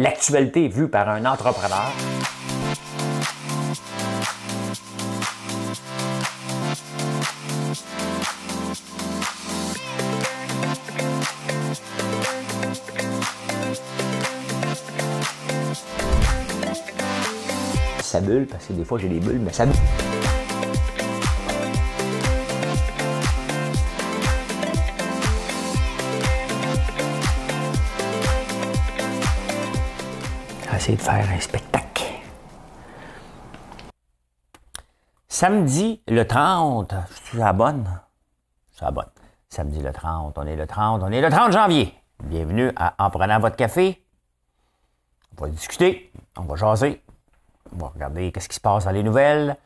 l'actualité vue par un entrepreneur. Ça bulle, parce que des fois j'ai des bulles, mais ça bulle. de faire un spectacle. Samedi le 30, je suis abonné. Je Samedi le 30, on est le 30, on est le 30 janvier. Bienvenue à En prenant votre café. On va discuter, on va jaser, on va regarder qu'est-ce qui se passe dans les nouvelles.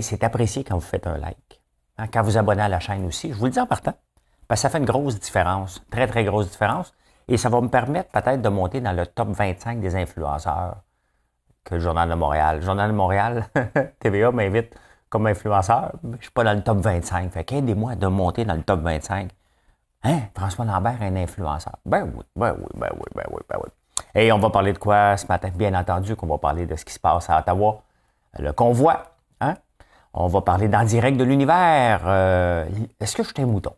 c'est apprécié quand vous faites un like. Hein, quand vous abonnez à la chaîne aussi, je vous le dis en partant, parce que ça fait une grosse différence, très, très grosse différence. Et ça va me permettre peut-être de monter dans le top 25 des influenceurs que le Journal de Montréal. Le Journal de Montréal, TVA m'invite comme influenceur, je ne suis pas dans le top 25. Fait qu'aidez-moi de monter dans le top 25. Hein? François Lambert est un influenceur. Ben oui, ben oui, ben oui, ben oui, ben oui. Et on va parler de quoi ce matin? Bien entendu qu'on va parler de ce qui se passe à Ottawa, le convoi. Hein? On va parler d'en direct de l'univers. Euh, est-ce que je suis un mouton?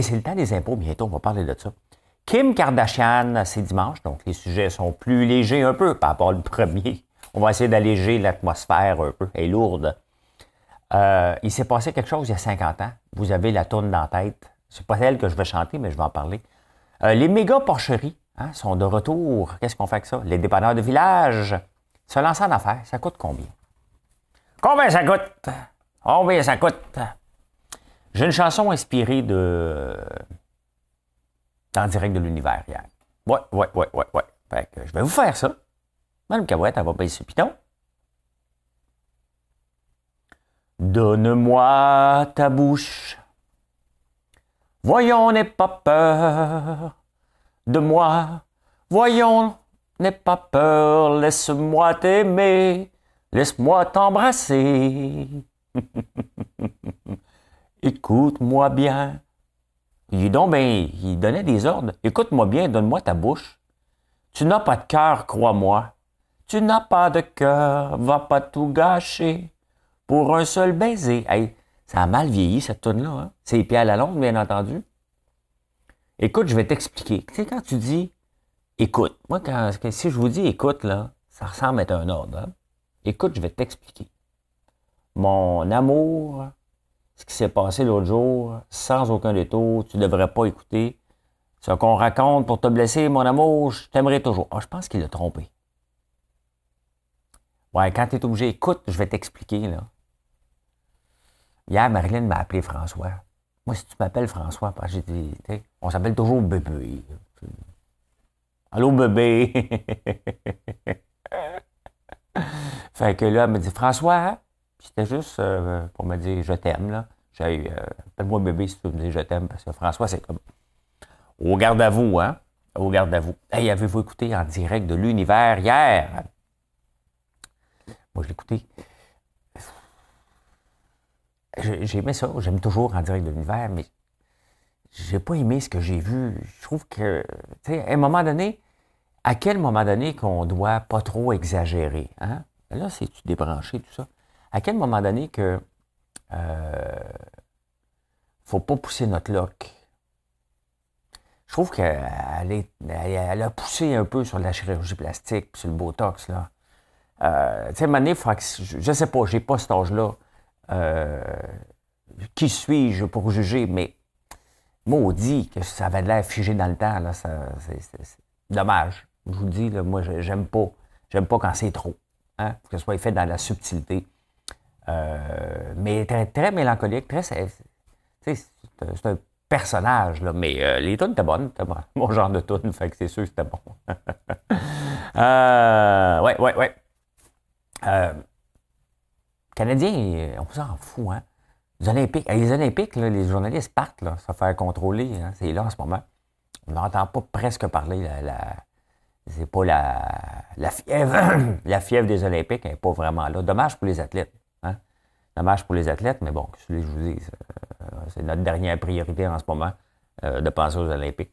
c'est le temps des impôts bientôt, on va parler de ça. Kim Kardashian, c'est dimanche, donc les sujets sont plus légers un peu par rapport au premier. On va essayer d'alléger l'atmosphère un peu, elle est lourde. Euh, il s'est passé quelque chose il y a 50 ans. Vous avez la tonne dans la tête. C'est pas elle que je vais chanter, mais je vais en parler. Euh, les méga porcheries hein, sont de retour. Qu'est-ce qu'on fait avec ça? Les dépanneurs de village se lancent en affaires. Ça coûte combien? Combien ça coûte? Combien ça coûte? J'ai une chanson inspirée de. En direct de l'univers hier. Ouais, ouais, ouais, ouais, ouais. Fait que je vais vous faire ça. Madame Cabouette, elle va baisser ce piton. Donne-moi ta bouche. Voyons, n'aie pas peur de moi. Voyons, n'aie pas peur. Laisse-moi t'aimer. Laisse-moi t'embrasser. écoute-moi bien. Il, donc, ben, il donnait des ordres. Écoute-moi bien, donne-moi ta bouche. Tu n'as pas de cœur, crois-moi. Tu n'as pas de cœur, va pas tout gâcher pour un seul baiser. Hey, ça a mal vieilli, cette tonne là hein. C'est Pierre à la longue, bien entendu. Écoute, je vais t'expliquer. Tu sais, quand tu dis écoute, moi, quand, si je vous dis écoute, là, ça ressemble à un ordre. Hein. Écoute, je vais t'expliquer. Mon amour, ce qui s'est passé l'autre jour, sans aucun détour, tu ne devrais pas écouter. Ce qu'on raconte pour te blesser, mon amour, je t'aimerais toujours. Ah, je pense qu'il l'a trompé. Ouais, quand tu es obligé, écoute, je vais t'expliquer. Là. Hier, Marilyn m'a appelé François. Moi, si tu m'appelles François, parce que on s'appelle toujours bébé. Allô, bébé! fait que là, elle me dit François, c'était juste euh, pour me dire je t'aime, là. J'ai euh, appelle-moi bébé si tu veux me dire je t'aime, parce que François, c'est comme au garde à vous, hein? Au garde à vous. Hey, avez-vous écouté en direct de l'univers hier? Moi, je l'ai écouté. J'ai aimé ça. J'aime toujours en direct de l'univers, mais j'ai pas aimé ce que j'ai vu. Je trouve que, tu sais, à un moment donné, à quel moment donné qu'on doit pas trop exagérer, hein? Là, c'est-tu débranché, tout ça? à quel moment donné que ne euh, faut pas pousser notre loc. Je trouve qu'elle a poussé un peu sur la chirurgie plastique, sur le Botox. Là. Euh, tu sais, je ne sais pas, je n'ai pas cet âge-là. Euh, qui suis-je pour juger, mais maudit que ça avait l'air figé dans le temps. Là, dommage. Je vous dis, moi, j'aime pas. J'aime pas quand c'est trop. Hein? Que ce soit fait dans la subtilité. Euh, mais très, très mélancolique, très. C'est un personnage, là, mais euh, les tunes étaient bonnes, c'était bon. mon genre de tunes, fait que c'est sûr que c'était bon. Oui, euh, ouais, ouais, ouais. Euh, Canadiens, on s'en fout, hein. Les Olympiques, les, Olympiques les journalistes partent, là, se faire contrôler, hein, c'est là en ce moment. On n'entend pas presque parler la, la c'est pas la, la fièvre. la fièvre des Olympiques n'est pas vraiment là. Dommage pour les athlètes. Dommage pour les athlètes, mais bon, je vous dis, euh, c'est notre dernière priorité en ce moment euh, de penser aux Olympiques.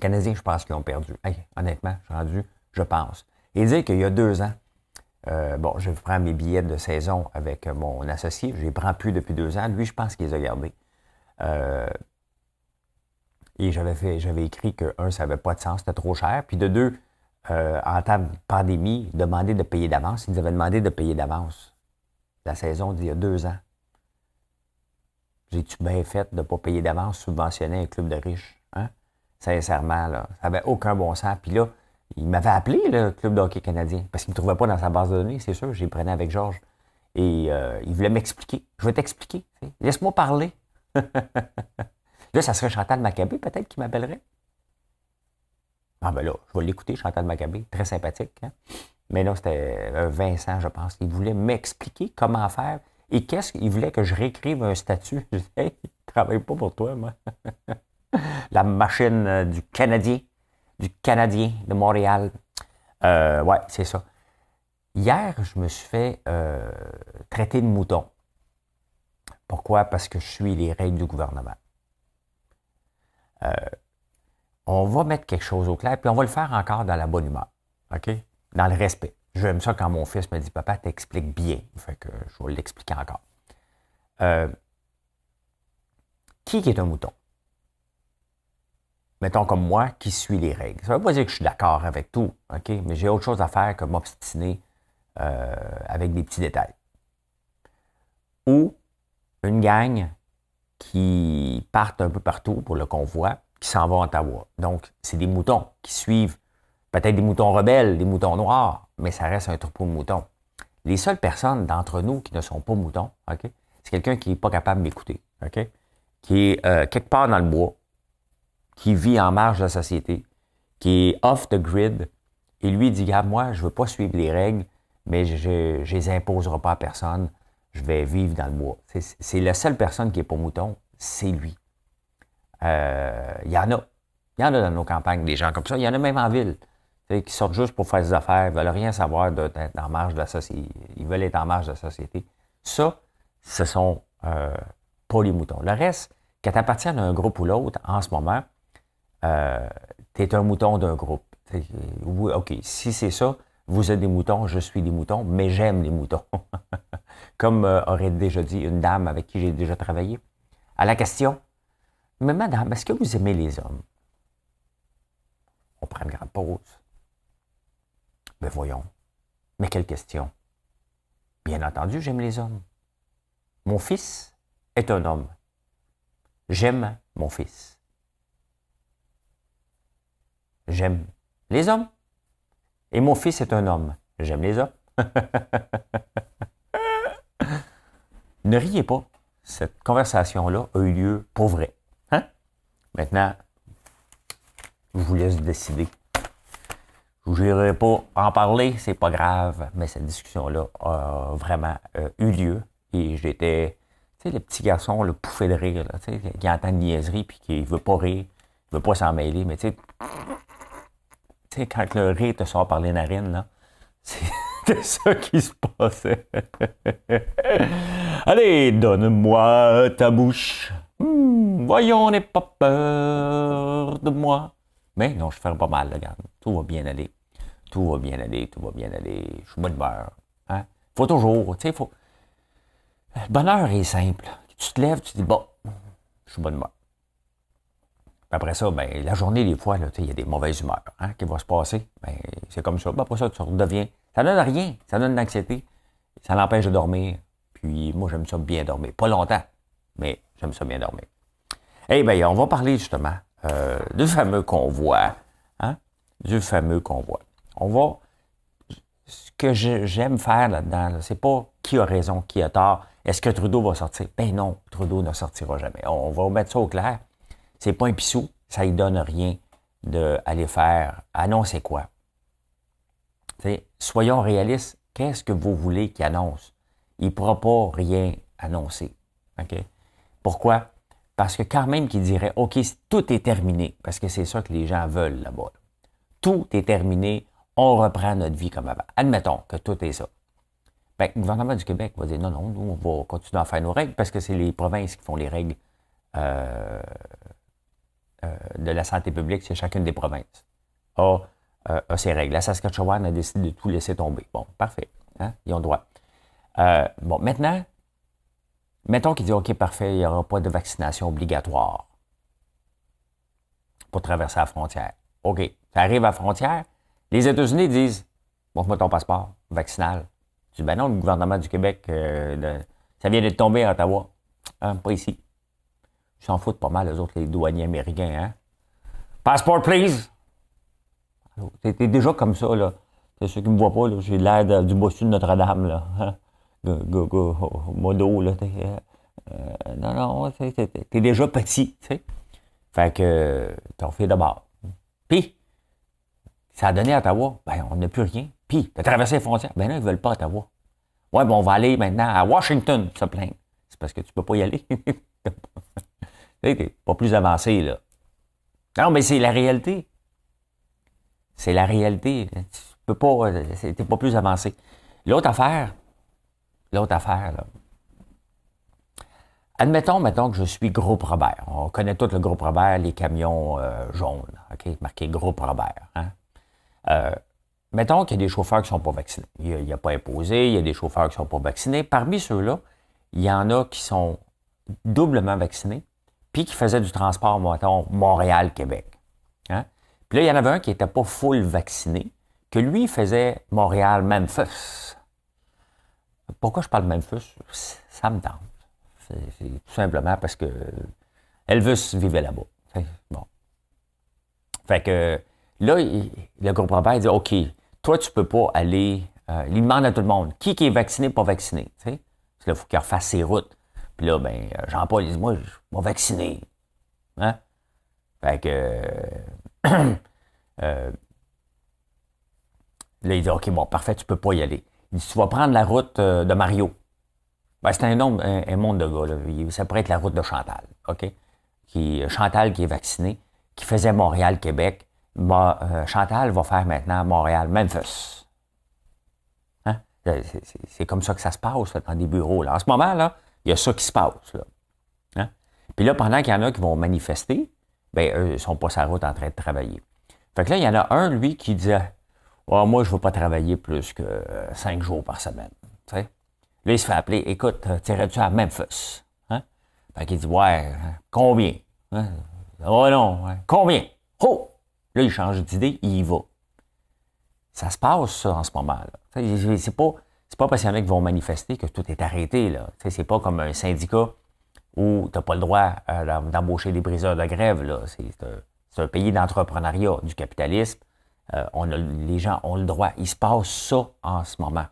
Canadiens, je pense qu'ils ont perdu. honnêtement, je suis rendu, je pense. Et dire qu'il y a deux ans, euh, bon, je prends mes billets de saison avec mon associé. Je les prends plus depuis deux ans. Lui, je pense qu'il les a gardés. et j'avais écrit que, un, ça n'avait pas de sens, c'était trop cher. Puis de deux, en temps de pandémie, demander de payer d'avance. Ils nous avaient demandé de payer d'avance la saison d'il y a deux ans. J'ai-tu bien fait de ne pas payer d'avance, subventionner un club de riches? Hein? Sincèrement, là, ça n'avait aucun bon sens. Puis là, il m'avait appelé, le club de hockey canadien, parce qu'il ne me trouvait pas dans sa base de données, c'est sûr. J'ai prenais avec Georges. Et euh, il voulait m'expliquer. Je vais t'expliquer. Laisse-moi parler. là, ça serait Chantal Maccabé, peut-être, qui m'appellerait. Ah ben là, je vais l'écouter, Chantal Maccabé. Très sympathique. Hein. Mais là, c'était euh, Vincent, je pense. Il voulait m'expliquer comment faire et qu'est-ce qu'il voulait que je réécrive un statut. Je disais, hey, travaille pas pour toi, moi. La machine euh, du Canadien, du Canadien de Montréal. Euh, ouais, c'est ça. Hier, je me suis fait traiter de mouton. Pourquoi? Parce que je suis les règles du gouvernement. on va mettre quelque chose au clair, puis on va le faire encore dans la bonne humeur. OK? dans le respect. J'aime ça quand mon fils me dit Papa, t'expliques bien. Fait que je vais l'expliquer encore. Euh, qui est un mouton Mettons comme moi, qui suit les règles. Ça ne veut pas dire que je suis d'accord avec tout, OK Mais j'ai autre chose à faire que m'obstiner euh, avec des petits détails. Ou une gang qui part un peu partout pour le convoi, qui s'en va à Ottawa. Donc, c'est des moutons qui suivent peut-être des moutons rebelles, des moutons noirs, mais ça reste un troupeau de moutons. Les seules personnes d'entre nous qui ne sont pas moutons, c'est quelqu'un qui n'est pas capable d'écouter, ok, qui est euh, quelque part dans le bois, qui vit en marge de la société, qui est off the grid, et lui dit, regarde, moi, je ne veux pas suivre les règles, mais je ne les imposerai pas à personne, je vais vivre dans le bois. C'est la seule personne qui n'est pas mouton, c'est lui. Euh, il y en a. Il y en a dans nos campagnes, des gens comme ça. Il y en a même en ville qui sortent juste pour faire des affaires, ils veulent rien savoir d'être en marge de la société. Ils veulent être en marge de la société. Ça, ce sont euh, pas les moutons. Le reste, quand tu appartiens à un groupe ou l'autre, en ce moment, euh, tu es un mouton d'un groupe. OK, si c'est ça, vous êtes des moutons, je suis des moutons, mais j'aime les moutons. Comme euh, aurait déjà dit une dame avec qui j'ai déjà travaillé. À la question, mais madame, est-ce que vous aimez les hommes? On prend une grande pause. Mais ben voyons. Mais quelle question. Bien entendu, j'aime les hommes. Mon fils est un homme. J'aime mon fils. J'aime les hommes. Et mon fils est un homme. J'aime les hommes. ne riez pas. Cette conversation-là a eu lieu pour vrai. Hein? Maintenant, je vous laisse décider je n'irai pas en parler, c'est pas grave, mais cette discussion-là a vraiment euh, eu lieu. Et j'étais, tu sais, le petit garçon, le poufé de rire, tu qui entend une niaiserie puis qui veut pas rire, ne veut pas s'en mêler, mais tu sais, quand le rire te sort par les narines, là, c'est ça qui se passait. Allez, donne-moi ta bouche. Hmm, voyons, n'aie pas peur de moi. Mais non, je ferai pas mal, regarde. Tout va bien aller. Tout va bien aller, tout va bien aller. Je suis bonne humeur. Hein? Faut toujours, tu sais, faut. Le bonheur est simple. Tu te lèves, tu te dis, bon, je suis bonne humeur. après ça, ben, la journée, des fois, il y a des mauvaises humeurs hein, qui vont se passer. Ben, c'est comme ça. Ben, après ça, tu redeviens. Ça donne rien. Ça donne de l'anxiété. Ça l'empêche de dormir. Puis moi, j'aime ça bien dormir. Pas longtemps, mais j'aime ça bien dormir. Eh bien, on va parler justement euh, du fameux convoi. Hein, du fameux convoi on va. Ce que j'aime faire là-dedans, c'est pas qui a raison, qui a tort. Est-ce que Trudeau va sortir? Ben non, Trudeau ne sortira jamais. On va mettre ça au clair. C'est pas un pissou, ça ne donne rien d'aller faire annoncer quoi. soyons réalistes, qu'est-ce que vous voulez qu'il annonce? Il ne pourra pas rien annoncer. Pourquoi? Parce que quand même qu'il dirait, OK, tout est terminé, parce que c'est ça que les gens veulent là-bas. Tout est terminé, on reprend notre vie comme avant. Admettons que tout est ça. Ben, le gouvernement du Québec va dire non, non, nous, on va continuer à faire nos règles parce que c'est les provinces qui font les règles euh, euh, de la santé publique, c'est chacune des provinces. A, euh, a, ses règles. La Saskatchewan a décidé de tout laisser tomber. Bon, parfait. Hein, ils ont le droit. bon, maintenant, mettons qu'ils disent OK, parfait, il n'y aura pas de vaccination obligatoire pour traverser la frontière. OK, ça arrive à la frontière, les États-Unis disent Montre-moi ton passeport vaccinal. tu dis Ben non, le gouvernement du Québec, euh, ça vient de tomber à Ottawa. Hein, pas ici. Ils s'en foutent pas mal, les autres, les douaniers américains. Hein? Passport, please. T'es déjà comme ça, là. C'est ceux qui me voient pas, là. J'ai l'air du bossu de Notre-Dame, là. Hein. Go, go, modo, là. Euh, euh, non, non, t'es déjà petit, tu sais. Fait que t'en fais d'abord. Puis, ça a donné à Ottawa, ben, on n'a plus rien. Puis, as traversé les frontières, ben là, ils ne veulent pas Ottawa. Ouais, ben, on va aller maintenant à Washington se plaindre. C'est parce que tu ne peux pas y aller. tu pas plus avancé, là. Non, mais c'est la réalité. C'est la réalité. Tu peux pas. n'es euh, pas plus avancé. L'autre affaire, l'autre affaire, là. Admettons, maintenant que je suis Groupe Robert. On connaît tout le Groupe Robert, les camions euh, jaunes, OK, marqué Groupe Robert. Hein? Euh, mettons qu'il y a des chauffeurs qui ne sont pas vaccinés. Il n'y a, pas imposé, il y a des chauffeurs qui ne sont pas vaccinés. Parmi ceux-là, il y en a qui sont doublement vaccinés, puis qui faisaient du transport, mettons, Montréal-Québec. Hein. Puis là, il y en avait un qui n'était pas full vacciné, que lui faisait Montréal-Memphis. Pourquoi je parle de Memphis? Ça me tente. C'est tout simplement parce que Elvis vivait là-bas. Bon. Fait que Là, le groupe père dit OK, toi, tu ne peux pas aller. Euh, il demande à tout le monde qui, qui est vacciné, pas vacciné. Parce qu'il là, il faut qu'il refasse ses routes. Puis là, ben, euh, Jean-Paul, il dit Moi, je vais vacciné. Hein? Fait que. Euh, là, il dit OK, bon, parfait, tu ne peux pas y aller. Il dit Tu vas prendre la route de Mario. Ben, c'est un, monde de gars. Là. Ça pourrait être la route de Chantal. OK? Qui, Chantal qui est vacciné, qui faisait Montréal-Québec euh, Chantal va faire maintenant Montréal-Memphis. Hein? C'est comme ça que ça se passe dans des bureaux. Là. En ce moment, là, il y a ça qui se passe. Hein? Puis là, pendant qu'il y en a qui vont manifester, ben eux, ils sont pas sur la route en train de travailler. Fait que là, il y en a un, lui, qui disait, « ah, Moi, je ne veux pas travailler plus que euh, cinq jours par semaine. Lui, Là, il se fait appeler Écoute, euh, tirais-tu à Memphis hein? Fait qu'il dit Ouais, ah combien Oh non, combien Oh Là, il change d'idée, il y va. Ça se passe, ça, en ce moment. là C'est pas, pas parce qu'il y en a qui vont manifester que tout est arrêté. Là. C'est pas comme un syndicat où tu n'as pas le droit euh, d'embaucher des briseurs de grève. C'est, un, pays d'entrepreneuriat, du capitalisme. Euh, on les gens ont le droit. Il se passe ça en ce moment.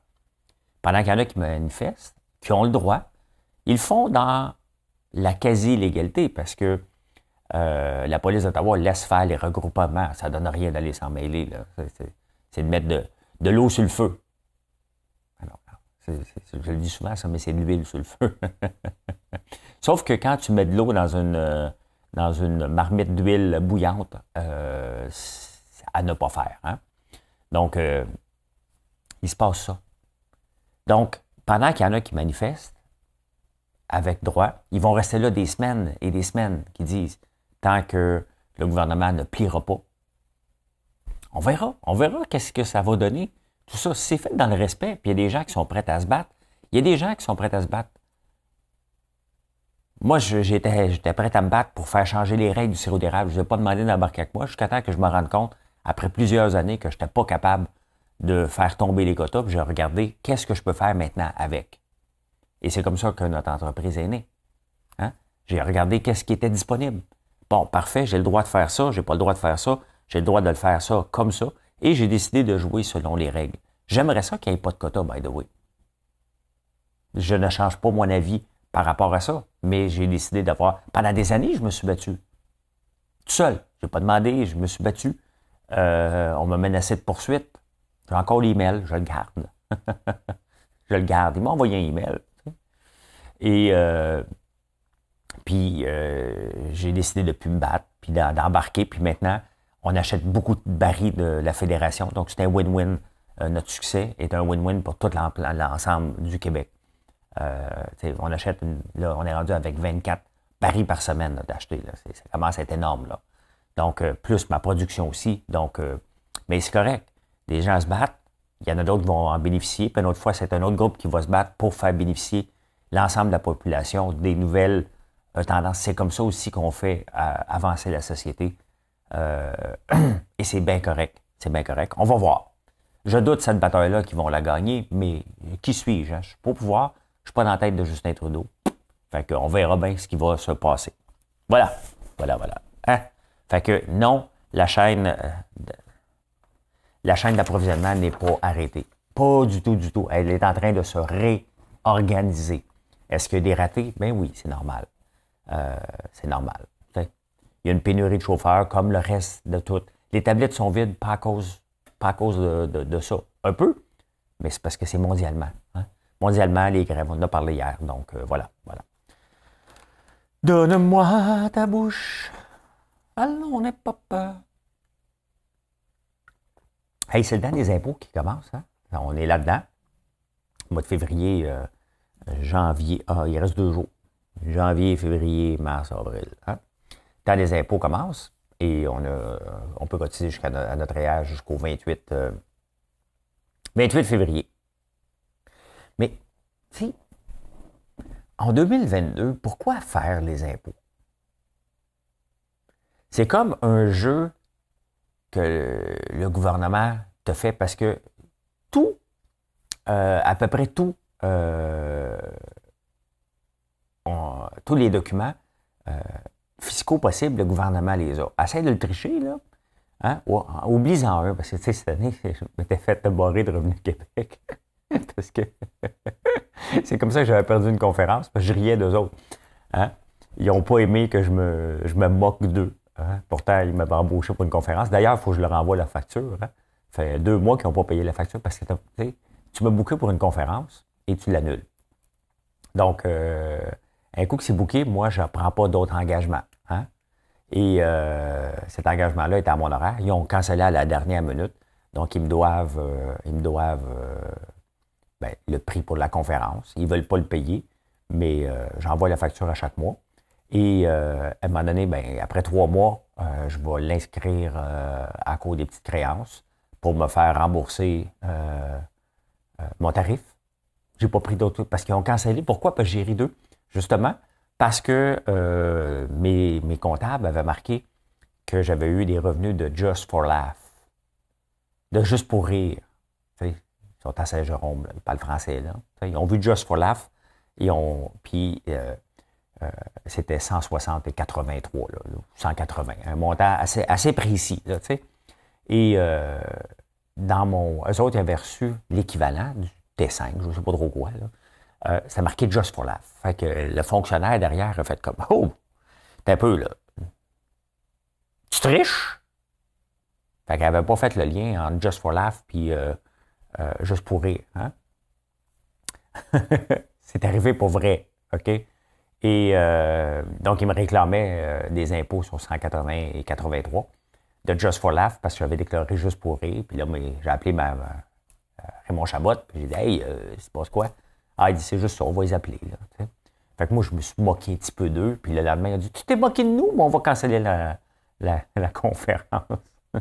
Pendant qu'il y en a qui manifestent, qui ont le droit, ils font dans la quasi-légalité parce que euh, la police d'Ottawa laisse faire les regroupements. Ça ne donne rien d'aller s'en mêler. C'est de mettre de, l'eau sur le feu. je le dis souvent, ça, mais c'est de l'huile sur le feu. Sauf que quand tu mets de l'eau dans une, marmite d'huile bouillante, euh, à ne pas faire. Hein. Donc, euh, il se passe ça. Donc, pendant qu'il y en a qui manifestent, avec droit, ils vont rester là des semaines et des semaines qui disent tant que le gouvernement ne pliera pas. On verra. On verra qu'est-ce que ça va donner. Tout ça, c'est fait dans le respect. Puis il y a des gens qui sont prêts à se battre. Il y a des gens qui sont prêts à se battre. Moi, j'étais, j'étais prêt à me battre pour faire changer les règles du sirop d'érable. Je ne pas demandé d'embarquer avec moi jusqu'à temps que je me rende compte, après plusieurs années, que je n'étais pas capable de faire tomber les quotas. Puis j'ai regardé qu'est-ce que je peux faire maintenant avec. Et c'est comme ça que notre entreprise est née. Hein? J'ai regardé qu'est-ce qui était disponible. Bon, parfait, j'ai le droit de faire ça, j'ai pas le droit de faire ça, j'ai le droit de le faire ça comme ça, et j'ai décidé de jouer selon les règles. J'aimerais ça qu'il n'y ait pas de quota, by the way. Je ne change pas mon avis par rapport à ça, mais j'ai décidé d'avoir. Pendant des années, je me suis battu. Tout seul. Je n'ai pas demandé, je me suis battu. Euh, on m'a menacé de poursuite. J'ai encore l'email, je le garde. je le garde. Il m'a envoyé un email. Et euh, puis euh, j'ai décidé de ne plus me battre, puis d'embarquer. Puis maintenant, on achète beaucoup de barils de la fédération. Donc c'est un win-win. Euh, notre succès est un win-win pour tout l'ensemble du Québec. Euh, on achète, on est rendu avec 24 paris par semaine d'acheter. Ça commence à être énorme. Là. Donc, plus ma production aussi. Donc, mais c'est correct. Des gens se battent. Il y en a d'autres qui vont en bénéficier. Puis une autre fois, c'est un autre groupe qui va se battre pour faire bénéficier l'ensemble de la population des nouvelles tendance. C'est comme ça aussi qu'on fait euh, avancer la société. Euh, et c'est bien correct. C'est bien correct. On va voir. Je doute cette bataille-là qu'ils vont la gagner, mais qui suis-je? Je hein? Je suis pas pouvoir. Je suis pas dans la tête de Justin Trudeau. Fait qu'on verra bien ce qui va se passer. Voilà. Voilà, voilà. Hein? Fait que non, la chaîne, euh, la chaîne d'approvisionnement n'est pas arrêtée. Pas du tout, du tout. Elle est en train de se réorganiser. Est-ce qu'il y a des ratés? Ben oui, c'est normal. Euh, c'est normal. il y a une pénurie de chauffeurs comme le reste de tout. Les tablettes sont vides pas à cause, à cause de, ça. Un peu, mais c'est parce que c'est mondialement. Hein. Mondialement, les grèves, on en a parlé hier. Donc euh, voilà, voilà. Donne-moi ta bouche. Allons, n'est pas peur. Hey, c'est le temps des impôts qui commence. Hein. On est là-dedans. mois de février, euh, janvier. Ah, il reste deux jours janvier, février, mars, avril. Tant hein. les impôts commencent, et on, on peut cotiser jusqu'à notre âge jusqu'au 28, 28 euh, février. Mais, si, en 2022, pourquoi faire les impôts? C'est comme un jeu que le, gouvernement te fait parce que tout, euh, à peu près tout, euh, tous les documents euh, fiscaux possibles, le gouvernement les a. Essaye de le tricher, là. Hein? en un, parce que cette année, je m'étais fait barrer de au Québec. parce que c'est comme ça que j'avais perdu une conférence, parce que je riais d'eux autres. Hein. Ils n'ont pas aimé que je me, je me moque d'eux. Hein. Pourtant, ils m'avaient embauché pour une conférence. D'ailleurs, il faut que je leur envoie la facture. Hein. Ça fait deux mois qu'ils n'ont pas payé la facture parce que tu m'as bouqué pour une conférence et tu l'annules. Donc, euh, un coup que c'est bouqué, moi, je ne prends pas d'autres engagements. Hein. Et euh, cet engagement-là est à mon horaire. Ils ont cancellé à la dernière minute. Donc, ils me doivent, euh, ils doivent euh, ben, le prix pour la conférence. Ils ne veulent pas le payer, mais j'envoie la facture à chaque mois. Et à un moment donné, ben, après trois mois, je vais l'inscrire à cause des petites créances pour me faire rembourser mon tarif. Je n'ai pas pris d'autres parce qu'ils ont cancellé. Pourquoi? Parce que j'ai ri d'eux justement parce que euh, mes, comptables avaient marqué que j'avais eu des revenus de just for laugh, de juste pour rire. ils sont à Saint-Jérôme, ils parlent français. Là. ils ont vu just for laugh, euh, euh, et puis c'était 160 et 83, 180, un montant assez, précis. Là, et dans mon. Eux autres, ils avaient reçu l'équivalent du T5, je ne sais pas trop quoi. Là. Euh, ça marquait Just for Laugh. Fait que le fonctionnaire derrière a fait comme Oh! T'es un peu, là. Tu triches? Fait qu'elle n'avait pas fait le lien entre Just for Laugh et « Just Juste pour rire. Hein? C'est arrivé pour vrai, OK? Et euh, donc, il me réclamait euh, des impôts sur 180 et 83 de Just for Laugh parce que j'avais déclaré Juste pour rire. Puis là, j'ai appelé ma, Raymond Chabot, puis j'ai dit Hey, c'est pas quoi? Ah, il dit, c'est juste ça, on va les appeler. fait que moi, je me suis moqué un petit peu d'eux. Puis le lendemain, il a dit, tu t'es moqué de nous, mais on va canceller la, conférence.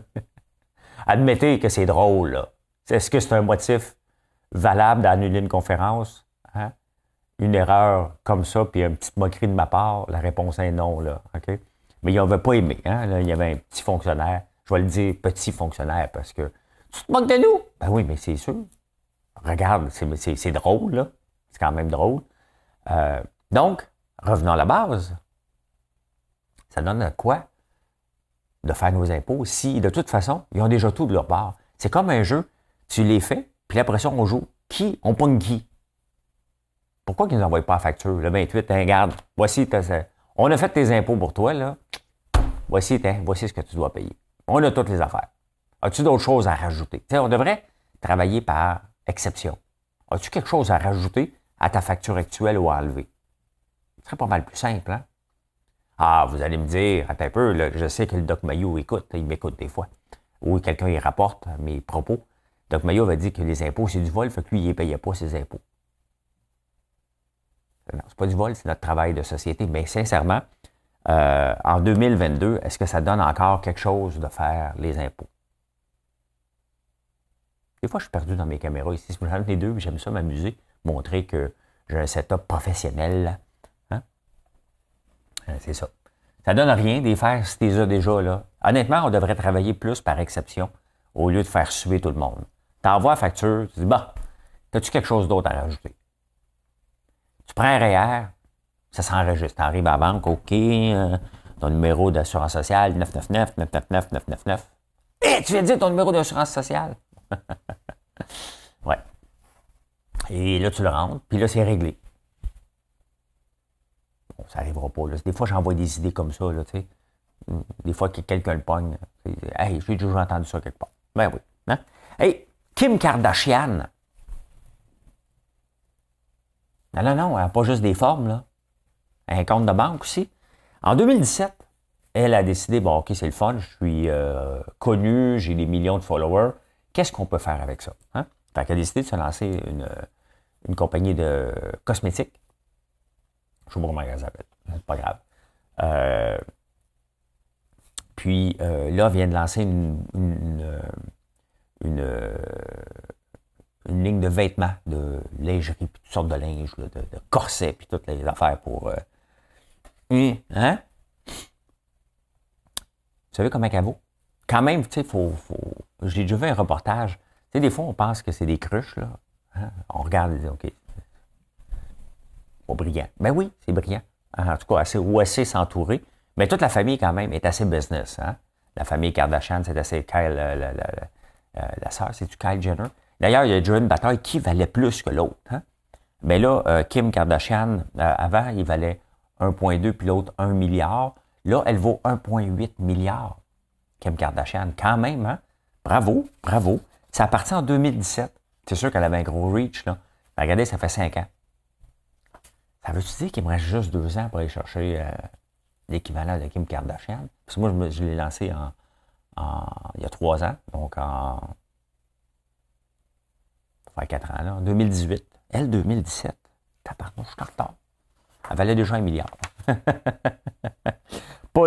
Admettez que c'est drôle. Est-ce que c'est un motif valable d'annuler une conférence? Hein? Une erreur comme ça, puis une petite moquerie de ma part? La réponse est non. Là, OK? Mais ils veut pas aimé. Hein, il y avait un petit fonctionnaire. Je vais le dire petit fonctionnaire parce que tu te moques de nous? Ben oui, mais c'est sûr. Regarde, c'est drôle. Là. C'est quand même drôle. Euh, donc, revenons à la base. Ça donne à quoi de faire nos impôts si, de toute façon, ils ont déjà tout de leur part? C'est comme un jeu. Tu les fais, puis la pression, on joue. Qui? On pogne qui? Pourquoi qu'ils ne nous envoient pas la facture? Le 28, regarde, hein, voici, on a fait tes impôts pour toi, là. Voici, hein, voici ce que tu dois payer. On a toutes les affaires. As-tu d'autres choses à rajouter? on devrait travailler par exception. As-tu quelque chose à rajouter à ta facture actuelle ou à enlever. Ce serait pas mal plus simple, hein? Ah, vous allez me dire, attends un peu, je sais que le Doc Mayo écoute, il m'écoute des fois. Ou quelqu'un il rapporte mes propos. Doc Mayo va dire que les impôts, c'est du vol, fait que lui, il ne payait pas ses impôts. Non, c'est pas du vol, c'est notre travail de société. Mais sincèrement, euh, en 2022, est-ce que ça donne encore quelque chose de faire les impôts? Des fois, je suis perdu dans mes caméras ici. Je me les deux, j'aime ça m'amuser montrer que j'ai un setup professionnel. Hein? Euh, c'est ça. Ça donne rien d'y faire si tu déjà là. Honnêtement, on devrait travailler plus par exception au lieu de faire suer tout le monde. T'envoies la facture, tu dis Bah, as-tu quelque chose d'autre à rajouter? Tu prends un REER, e ça s'enregistre. Tu arrives à la banque, OK, euh, ton numéro d'assurance sociale, 999, 999, 999. Et tu viens de dire ton numéro d'assurance sociale? ouais. Et là, tu le rentres, puis là, c'est réglé. Bon, ça n'arrivera pas. Des fois, j'envoie des idées comme ça, tu sais. Des fois, quelqu'un le pogne. Hey, j'ai toujours entendu ça quelque part. Ben oui. Hein? Hey, Kim Kardashian. Non, non, non, elle n'a pas juste des formes, là. Elle a un compte de banque aussi. En 2017, elle a décidé, bon, OK, c'est le fun, je suis euh, connu, j'ai des millions de followers. Qu'est-ce qu'on peut faire avec ça? Hein? Fait qu'elle a décidé de se lancer une, une compagnie de cosmétiques. Je sais pas comment elle s'appelle. C'est pas grave. Euh, puis euh, là, là, vient de lancer une, une, euh, une, ligne de vêtements, de lingerie, puis toutes sortes de linge, de, corsets, puis toutes les affaires pour. Hum. hein? Vous savez comment elle vaut? Quand même, tu sais, faut, faut... j'ai déjà vu un reportage des fois, on pense que c'est des cruches, là. Hein. On regarde et dit, OK, pas brillant. Ben oui, c'est brillant. En tout cas, assez, ou assez s'entourer. Mais toute la famille, quand même, est assez business. Hein. La famille Kardashian, c'est assez Kyle, la, la, sœur, c'est-tu Kyle Jenner? D'ailleurs, il y a déjà une bataille qui valait plus que l'autre. Hein. Mais là, euh, Kim Kardashian, euh, avant, il valait 1,2 puis l'autre 1 milliard. Là, elle vaut 1,8 milliard. Kim Kardashian, quand même, Bravo, bravo. Ça a parti en 2017. C'est sûr qu'elle avait un gros reach, là. Regardez, ça fait cinq ans. Ça veut-tu dire qu'il me reste juste deux ans pour aller chercher euh, l'équivalent de Kim Kardashian? Parce que moi, je, l'ai lancé en, il y a trois ans, donc en. Enfin, quatre ans, là, en 2018. Elle, 2017. pardon, je suis en retard. Elle valait déjà un milliard. pas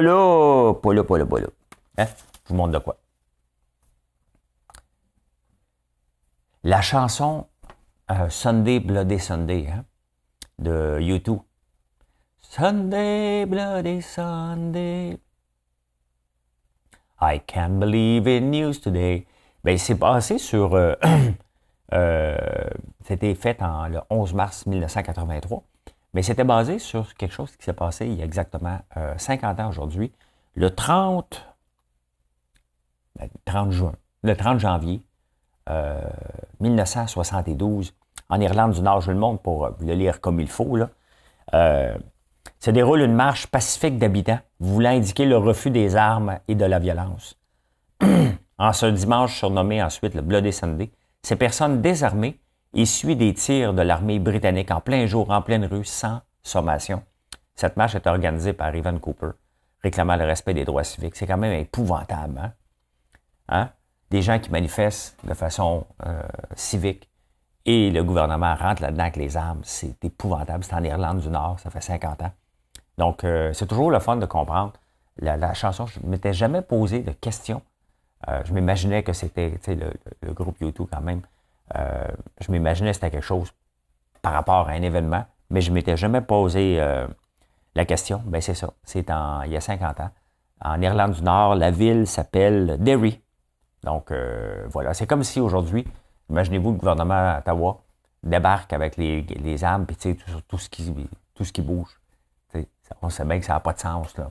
là, pas là, pas là, pas là. Hein? Je vous montre de quoi. La chanson euh, Sunday Bloody Sunday hein, de de YouTube. Sunday Bloody Sunday. I can't believe in news today. c'est ben, passé sur. Euh, euh, c'était fait en, le 11 mars 1983. Mais c'était basé sur quelque chose qui s'est passé il y a exactement 50 ans aujourd'hui, le 30, 30 ben, juin, le 30 janvier 1972 euh, en Irlande du Nord. Je le montre pour euh, le lire comme il faut. Là. Euh, se déroule une marche pacifique d'habitants voulant indiquer le refus des armes et de la violence. en ce dimanche surnommé ensuite le Bloody Sunday, ces personnes désarmées essuient des tirs de l'armée britannique en plein jour, en pleine rue, sans sommation. Cette marche est organisée par Ivan Cooper, réclamant le respect des droits civiques. C'est quand même épouvantable. Hein? hein? des gens qui manifestent de façon euh, civique et le gouvernement rentre là-dedans avec les armes. C'est épouvantable. C'est en Irlande du Nord, ça fait 50 ans. Donc, euh, c'est toujours le fun de comprendre. La, chanson, je ne m'étais jamais posé de question. Euh, je m'imaginais que c'était le, le, groupe YouTube quand même. je m'imaginais que c'était quelque chose par rapport à un événement, mais je ne m'étais jamais posé la question. Ben, c'est ça. C'est il y a 50 ans. En Irlande du Nord, la ville s'appelle Derry. Donc, euh, voilà. C'est comme si aujourd'hui, imaginez-vous, le gouvernement à Ottawa débarque avec les, armes, et tout, tout, ce qui, tout ce qui bouge. on sait bien que ça n'a pas de sens, là.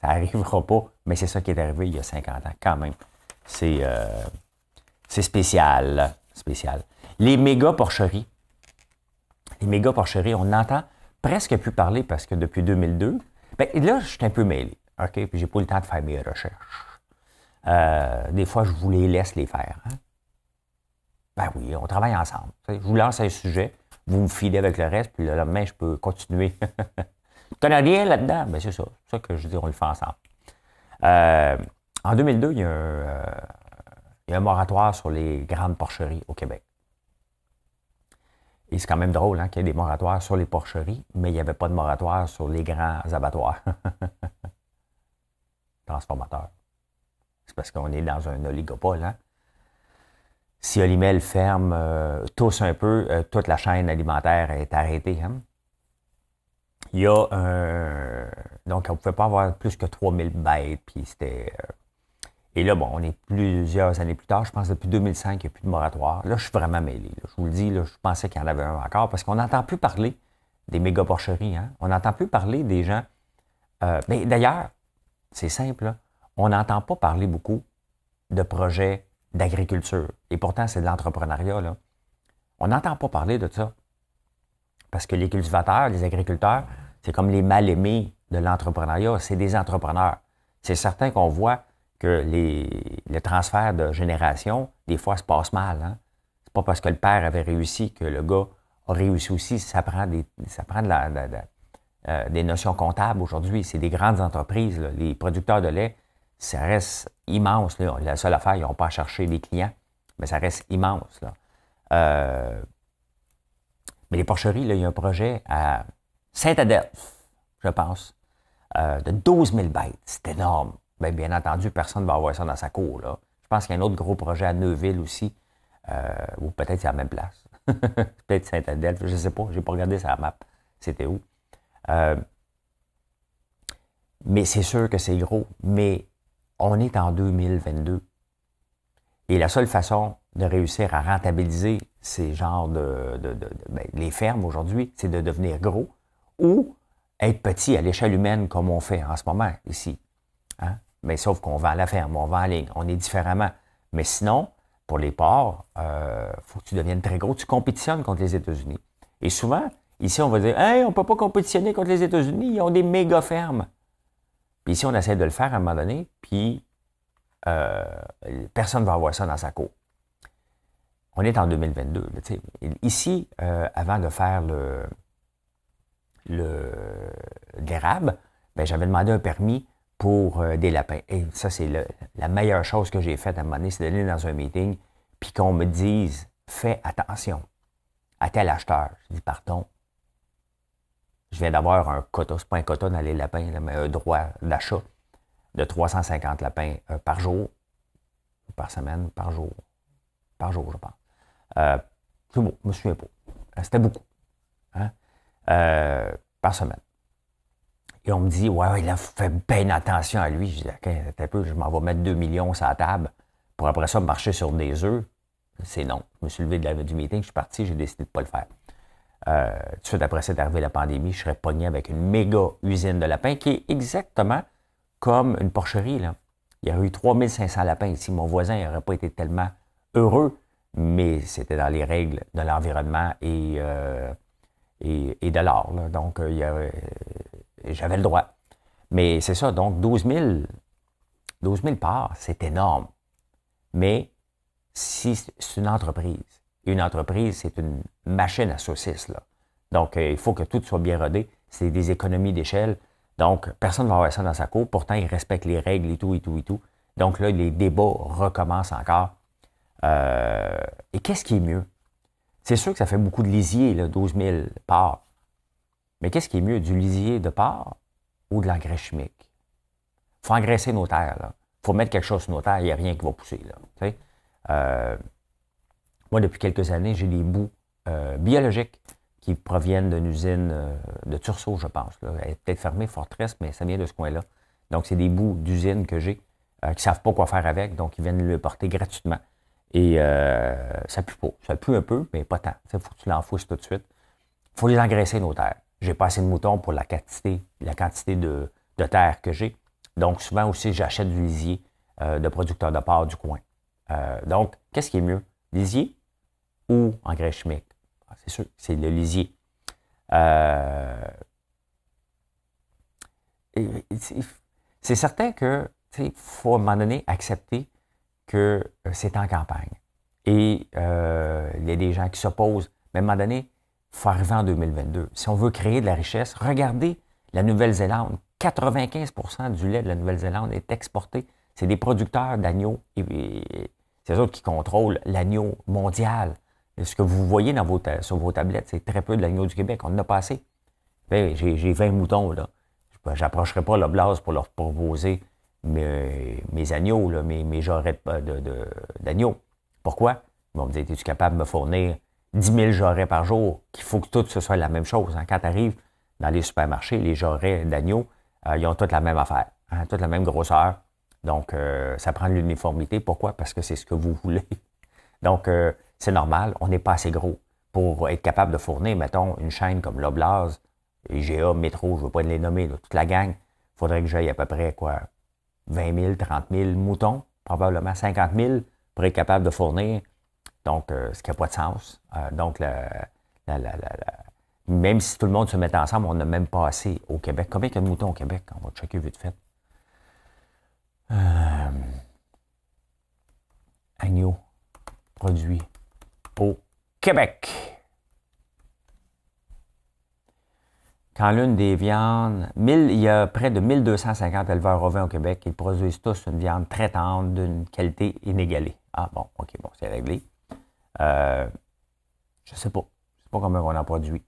Ça n'arrivera pas, mais c'est ça qui est arrivé il y a 50 ans, quand même. C'est euh, spécial. Spécial. Les méga porcheries. Les méga porcheries, on n'entend presque plus parler parce que depuis 2002, ben là, je suis un peu mêlé. OK? Puis j'ai pas eu le temps de faire mes recherches. Euh, des fois, je vous les laisse les faire. Hein. Ben oui, on travaille ensemble. Je vous lance un sujet, vous me filez avec le reste, puis le lendemain, je peux continuer. tu rien là-dedans? Ben c'est ça. C'est ça que je dis, on le fait ensemble. Euh, en 2002, euh, il y, a un, moratoire sur les grandes porcheries au Québec. Et c'est quand même drôle hein, qu'il y ait des moratoires sur les porcheries, mais il n'y avait pas de moratoire sur les grands abattoirs. Transformateurs parce qu'on est dans un oligopole. Hein. Si Olimel ferme euh, tous un peu, euh, toute la chaîne alimentaire est arrêtée. Hein. Il y a un... Donc, on ne pouvait pas avoir plus que 3000 bêtes. Puis c'était... Euh, et là, bon, on est plusieurs années plus tard. Je pense depuis 2005, il n'y a plus de moratoire. Là, je suis vraiment mêlé. Je vous le dis, là, je pensais qu'il y en avait un encore parce qu'on n'entend plus parler des méga porcheries. Hein. On n'entend plus parler des gens. mais ben, d'ailleurs, c'est simple. Là on n'entend pas parler beaucoup de projets d'agriculture. Et pourtant, c'est de l'entrepreneuriat. On n'entend pas parler de ça. Parce que les cultivateurs, les agriculteurs, c'est comme les mal-aimés de l'entrepreneuriat, c'est des entrepreneurs. C'est certain qu'on voit que les, le transfert de génération, des fois, se passe mal. Hein? C'est pas parce que le père avait réussi que le gars a réussi aussi. Ça prend des, ça prend euh, des notions comptables aujourd'hui. C'est des grandes entreprises. Là. Les producteurs de lait, ça reste immense. Là. La seule affaire, ils n'ont pas à chercher des clients, mais ça reste immense. Euh, mais les porcheries, il y a un projet à saint adèle je pense, euh, de 12 000 bêtes. C'est énorme. Bien, bien entendu, personne ne va avoir ça dans sa cour. Là. Je pense qu'il y a un autre gros projet à Neuville aussi, euh, ou peut-être c'est à la même place. peut-être saint adèle je ne sais pas, je n'ai pas regardé la map. C'était où? mais c'est sûr que c'est gros. Mais on est en 2022. Et la seule façon de réussir à rentabiliser ces genres de... Ben, les fermes aujourd'hui, c'est de devenir gros ou être petit à l'échelle humaine comme on fait en ce moment ici. Hein? Mais sauf qu'on va à la ferme, on va en ligne, on est différemment. Mais sinon, pour les ports, il euh, faut que tu deviennes très gros. Tu compétitionnes contre les États-Unis. Et souvent, ici, on va dire, on ne peut pas compétitionner contre les États-Unis, ils ont des méga fermes. Puis ici, on essaie de le faire à un moment donné, puis euh, personne ne va avoir ça dans sa cour. On est en 2022. ici, euh, avant de faire le, le l'érable, ben, j'avais demandé un permis pour euh, des lapins. Et ça, c'est la meilleure chose que j'ai faite à un moment donné, c'est d'aller dans un meeting, puis qu'on me dise, fais attention à tel acheteur. Je dis, pardon, je viens d'avoir un quota, c'est pas un quota dans les lapins, mais un droit d'achat de 350 lapins euh, par jour, par semaine, par jour, par jour, je pense. Euh, c'est beau, je me souviens pas. Euh, c'était beaucoup. Hein. par semaine. Et on me dit, ouais, il a fait bien attention à lui. Je dis, OK, un peu, je m'en vais mettre 2 millions sur la table pour après ça marcher sur des œufs. C'est non. Je me suis levé de la, du meeting, je suis parti, j'ai décidé de ne pas le faire. Euh, tout de suite après arrivée arrivé la pandémie, je serais pogné avec une méga usine de lapins qui est exactement comme une porcherie. Là. Il y aurait eu 3500 lapins ici. Mon voisin n'aurait pas été tellement heureux, mais c'était dans les règles de l'environnement et, euh, et, et, de l'art. Donc, euh, euh, j'avais le droit. Mais c'est ça, donc 12 000, 12 000 parts, c'est énorme. Mais si c'est une entreprise une entreprise, c'est une machine à saucisses. Là. Donc, euh, il faut que tout soit bien rodé. C'est des économies d'échelle. Donc, personne ne va avoir ça dans sa cour. Pourtant, ils respectent les règles et tout, et tout, et tout. Donc là, les débats recommencent encore. Euh, et qu'est-ce qui est mieux? C'est sûr que ça fait beaucoup de lisier, là, 12 000 parts. Mais qu'est-ce qui est mieux, du lisier de part ou de l'engrais chimique? Il faut engraisser nos terres. Il faut mettre quelque chose sur nos terres. Il n'y a rien qui va pousser. Là, euh, moi, depuis quelques années, j'ai des bouts euh, biologiques qui proviennent d'une usine euh, de Tursault, je pense. Elle est peut-être fermée, Fortress, mais ça vient de ce coin-là. Donc, c'est des bouts d'usine que j'ai euh, qui ne savent pas quoi faire avec, donc ils viennent le porter gratuitement. Et ça pue pas. Ça pue un peu, mais pas tant. Il faut que tu l'enfouisses tout de suite. Il faut les engraisser, nos terres. J'ai pas assez de moutons pour la quantité, la quantité de, de terre que j'ai. Donc, souvent aussi, j'achète du lisier de producteurs de porc du coin. donc, qu'est-ce qui est mieux? Lisier ou Grèce, chimique? Ah, c'est sûr, c'est le lisier. Euh, c'est certain que, faut à un moment donné accepter que euh, c'est en campagne. Et euh, il y a des gens qui s'opposent. Mais à un moment donné, il faut arriver en 2022. Si on veut créer de la richesse, regardez la Nouvelle-Zélande. 95 du lait de la Nouvelle-Zélande est exporté. C'est des producteurs d'agneaux. et c'est eux qui contrôlent l'agneau mondial ce que vous voyez sur vos tablettes, c'est très peu de l'agneau du Québec. On en a pas assez. Ben, j'ai 20 moutons, là. J'approcherai pas blase pour leur proposer mes, agneaux, mes, mes jarrets d'agneaux. Pourquoi? Ils vont me dire, es-tu capable de me fournir 10 000 jarrets par jour? Qu'il faut que tout ce soit la même chose. Hein, quand tu arrives dans les supermarchés, les jarrets d'agneaux, euh, ils ont toutes la même affaire, hein, toutes la même grosseur. Donc, euh, ça prend de l'uniformité. Pourquoi? Parce que c'est ce que vous voulez. Donc, euh, c'est normal, on n'est pas assez gros pour être capable de fournir, mettons, une chaîne comme l'Oblaz, IGA, Métro, je ne veux pas les nommer, toute la gang. Il faudrait que j'aille à peu près, quoi, 20 000, 30 000 moutons, probablement 50 000 pour être capable de fournir. Donc, euh, ce qui n'a pas de sens. Euh, donc, même si tout le monde se met ensemble, on n'a même pas assez au Québec. Combien il y a de moutons au Québec? On va checker vite fait. Euh, agneau, produit, pour Québec. Quand l'une des viandes, il y a près de 1250 éleveurs ovins au Québec, ils produisent tous une viande très tendre d'une qualité inégalée. Ah bon, ok, bon, c'est réglé. Euh, je ne sais pas. Je ne sais pas combien on a produit.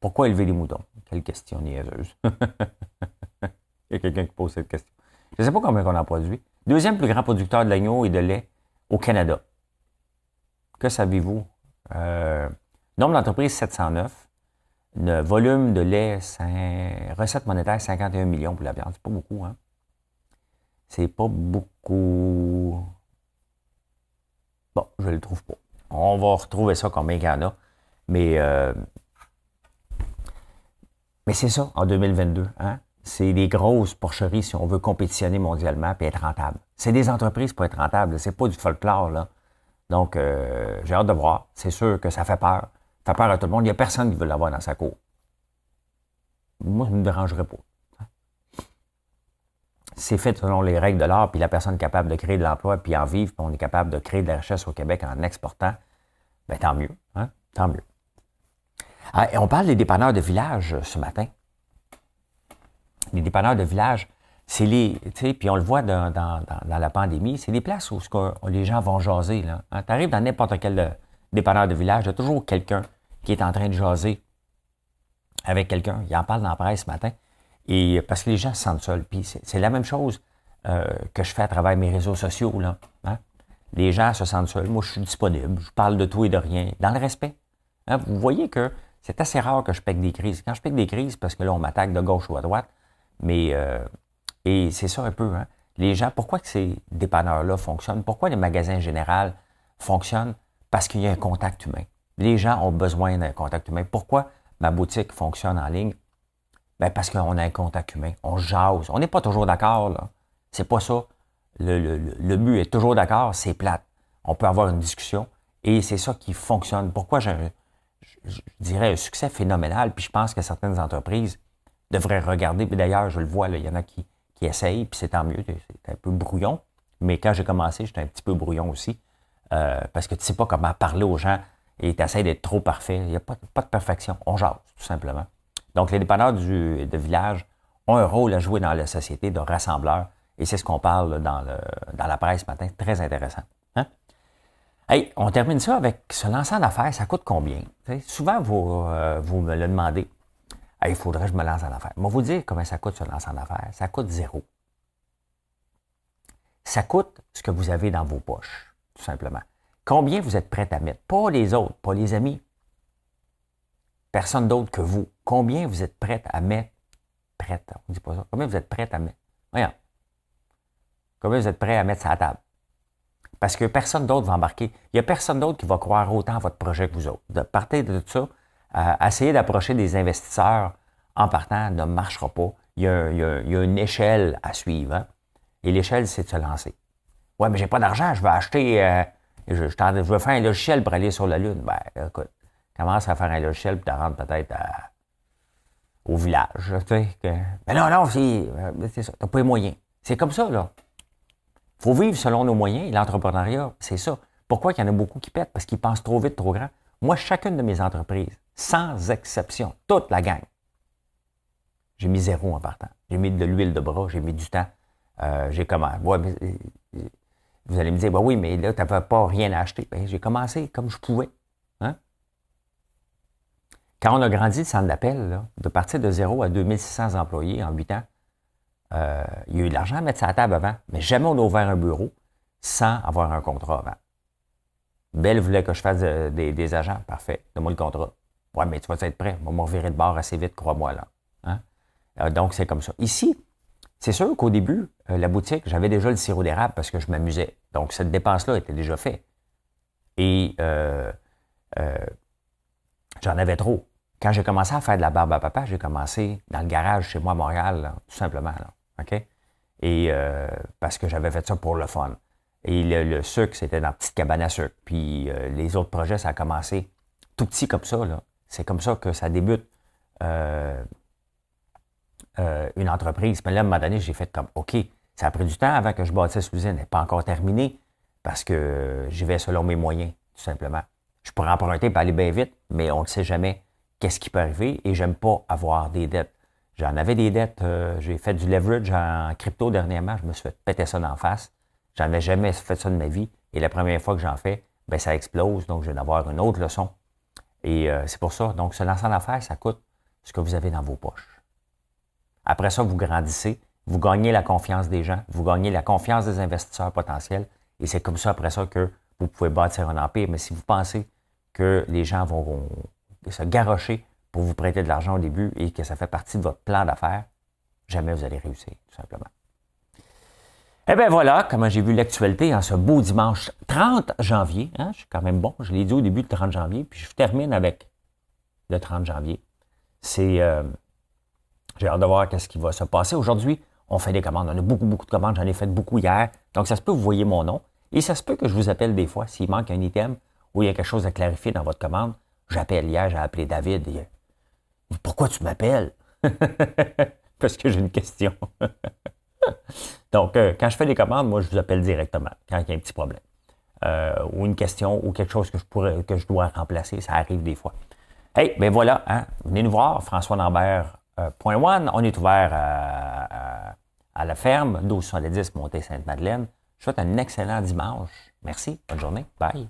Pourquoi élever les moutons? Quelle question niaiseuse. il y a quelqu'un qui pose cette question. Je ne sais pas combien on a produit. Deuxième plus grand producteur de l'agneau et de lait au Canada. Que savez-vous? Euh, nombre d'entreprises 709, le volume de lait, 5, recette monétaire 51 millions pour la viande. C'est pas beaucoup, hein? C'est pas beaucoup. Bon, je le trouve pas. On va retrouver ça combien il y en a. Mais, euh, mais c'est ça, en 2022. Hein? C'est des grosses porcheries si on veut compétitionner mondialement et être rentable. C'est des entreprises pour être rentable. C'est pas du folklore, là. Donc, euh, j'ai hâte de voir. C'est sûr que ça fait peur. Ça fait peur à tout le monde. Il n'y a personne qui veut l'avoir dans sa cour. Moi, ça ne me dérangerait pas. C'est fait selon les règles de l'art, puis la personne capable de créer de l'emploi, puis en vivre, puis on est capable de créer de la richesse au Québec en exportant. Bien, tant mieux. Hein? Tant mieux. Ah, et on parle des dépanneurs de village ce matin. Les dépanneurs de village, c'est les, puis on le voit dans, dans, la pandémie, c'est des places où, les gens vont jaser. Là. Hein. Tu arrives dans n'importe quel euh, dépanneur de village, il y a toujours quelqu'un qui est en train de jaser avec quelqu'un. Il en parle dans la presse ce matin. Et euh, parce que les gens se sentent seuls. Puis c'est la même chose euh, que je fais à travers mes réseaux sociaux. Là, hein. Les gens se sentent seuls. Moi, je suis disponible. Je parle de tout et de rien, dans le respect. Hein. Vous voyez que c'est assez rare que je pèque des crises. Quand je pèque des crises, parce que là, on m'attaque de gauche ou à droite, mais et c'est ça un peu. Hein. Les gens, pourquoi que ces dépanneurs-là fonctionnent? Pourquoi les magasins généraux général fonctionnent? Parce qu'il y a un contact humain. Les gens ont besoin d'un contact humain. Pourquoi ma boutique fonctionne en ligne? Bien, parce qu'on a un contact humain. On jase. On n'est pas toujours d'accord. Là. C'est pas ça. Le, but est toujours d'accord, c'est plate. On peut avoir une discussion et c'est ça qui fonctionne. Pourquoi j'ai je, dirais, un succès phénoménal, puis je pense que certaines entreprises devraient regarder, puis d'ailleurs, je le vois, il y en a qui qui essayent, puis c'est tant mieux. C'est un peu brouillon. Mais quand j'ai commencé, j'étais un petit peu brouillon aussi. Euh, parce que tu ne sais pas comment parler aux gens et tu essaies d'être trop parfait. Il n'y a pas, de perfection. On jase, tout simplement. Donc, les dépanneurs du, de village ont un rôle à jouer dans la société de rassembleurs. Et c'est ce qu'on parle dans, la presse ce matin. Très intéressant. Hein? on termine ça avec ce lancer en affaires. Ça coûte combien? souvent, euh, vous me le demandez il faudrait que je me lance en affaires. vais vous dire combien ça coûte se lancer en affaires. Ça coûte zéro. Ça coûte ce que vous avez dans vos poches, tout simplement. Combien vous êtes prêt à mettre? Pas les autres, pas les amis. Personne d'autre que vous. Combien vous êtes prêt à mettre? Prête, on ne dit pas ça. Combien vous êtes prêt à mettre? Voyons. Combien vous êtes prêt à mettre ça à table? Parce que personne d'autre va embarquer. Il n'y a personne d'autre qui va croire autant à votre projet que vous autres. De partir de tout ça, essayer d'approcher des investisseurs en partant ne marchera pas. Il y, a, une échelle à suivre. Hein. Et l'échelle, c'est de se lancer. Ouais, mais je j'ai pas d'argent, je vais acheter, euh, je, veux faire un logiciel pour aller sur la Lune. Ben, écoute, commence à faire un logiciel puis te rendre peut-être au village. Tu que... Mais ben non, non, c'est euh, ça, Tu n'as pas les moyens. C'est comme ça, là. faut vivre selon nos moyens. L'entrepreneuriat, c'est ça. Pourquoi il y en a beaucoup qui pètent? Parce qu'ils pensent trop vite, trop grand. Moi, chacune de mes entreprises, sans exception, toute la gang. J'ai mis zéro en partant. J'ai mis de l'huile de bras, j'ai mis du temps. Euh, j'ai commencé. Euh, vous allez me dire, bah oui, mais là, tu n'avais pas rien à acheter. Ben, j'ai commencé comme je pouvais. Hein. Quand on a grandi le centre d'appel, de partir de zéro à 2600 employés en huit ans, euh, il y a eu de l'argent à mettre sur la table avant, mais jamais on a ouvert un bureau sans avoir un contrat avant. Belle voulait que je fasse des, des agents. Parfait. Donne-moi le contrat. Ouais, mais tu vas être prêt. On va me de bord assez vite, crois-moi, là. Hein? Euh, donc, c'est comme ça. Ici, c'est sûr qu'au début, euh, la boutique, j'avais déjà le sirop d'érable parce que je m'amusais. Donc, cette dépense-là était déjà faite. Et euh, j'en avais trop. Quand j'ai commencé à faire de la barbe à papa, j'ai commencé dans le garage chez moi à Montréal, tout simplement. OK? Et parce que j'avais fait ça pour le fun. Et le, sucre, c'était dans la petite cabane à sucre. Puis les autres projets, ça a commencé tout petit comme ça, là, c'est comme ça que ça débute euh, euh, une entreprise. Mais là, à un moment donné, j'ai fait comme, OK, ça a pris du temps avant que je bâtisse l'usine. Elle n'est pas encore terminée parce que j'y vais selon mes moyens, tout simplement. Je pourrais emprunter et aller bien vite, mais on ne sait jamais qu'est-ce qui peut arriver et j'aime pas avoir des dettes. J'en avais des dettes, euh, j'ai fait du leverage en crypto dernièrement, je me suis fait péter ça d'en face. J'en ai jamais fait ça de ma vie et la première fois que j'en fais, ben ça explose, donc je vais en avoir une autre leçon et euh, c'est pour ça. Donc, se lancer en affaires, ça coûte ce que vous avez dans vos poches. Après ça, vous grandissez, vous gagnez la confiance des gens, vous gagnez la confiance des investisseurs potentiels. Et c'est comme ça, après ça, que vous pouvez bâtir un empire. Mais si vous pensez que les gens vont, se garrocher pour vous prêter de l'argent au début et que ça fait partie de votre plan d'affaires, jamais vous allez réussir, tout simplement. Eh bien voilà, comment j'ai vu l'actualité en ce beau dimanche 30 janvier. Hein? Je suis quand même bon, je l'ai dit au début du 30 janvier, puis je termine avec le 30 janvier. C'est. Euh, j'ai hâte de voir qu'est-ce qui va se passer. Aujourd'hui, on fait des commandes. On a beaucoup, beaucoup de commandes. J'en ai fait beaucoup hier. Donc, ça se peut que vous voyez mon nom. Et ça se peut que je vous appelle des fois. S'il manque un item ou il y a quelque chose à clarifier dans votre commande, j'appelle. Hier, j'ai appelé David. Pourquoi tu m'appelles? Parce que j'ai une question. Donc, euh, quand je fais des commandes, moi, je vous appelle directement quand il y a un petit problème. Euh, ou une question ou quelque chose que je dois remplacer, ça arrive des fois. Hey, ben voilà, hein, venez nous voir, François Lambert. Euh, point one, on est ouvert à, la ferme, 1270 Montée-Sainte-Madeleine. Je vous souhaite un excellent dimanche. Merci, bonne journée, bye.